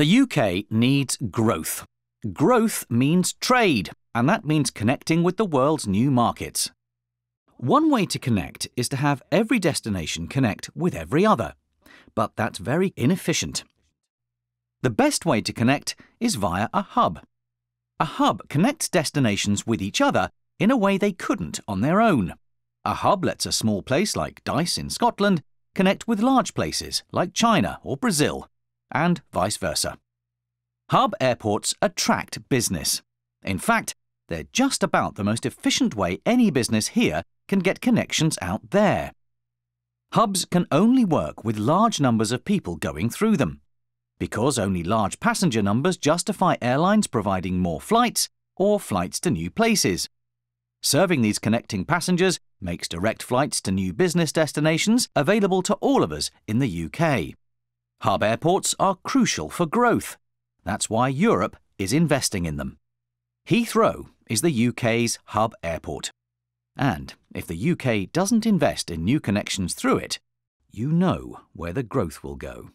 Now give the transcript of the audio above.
The UK needs growth. Growth means trade, and that means connecting with the world's new markets. One way to connect is to have every destination connect with every other, but that's very inefficient. The best way to connect is via a hub. A hub connects destinations with each other in a way they couldn't on their own. A hub lets a small place like Dice in Scotland connect with large places like China or Brazil and vice versa. Hub airports attract business. In fact, they're just about the most efficient way any business here can get connections out there. Hubs can only work with large numbers of people going through them. Because only large passenger numbers justify airlines providing more flights or flights to new places. Serving these connecting passengers makes direct flights to new business destinations available to all of us in the UK. Hub airports are crucial for growth. That's why Europe is investing in them. Heathrow is the UK's hub airport. And if the UK doesn't invest in new connections through it, you know where the growth will go.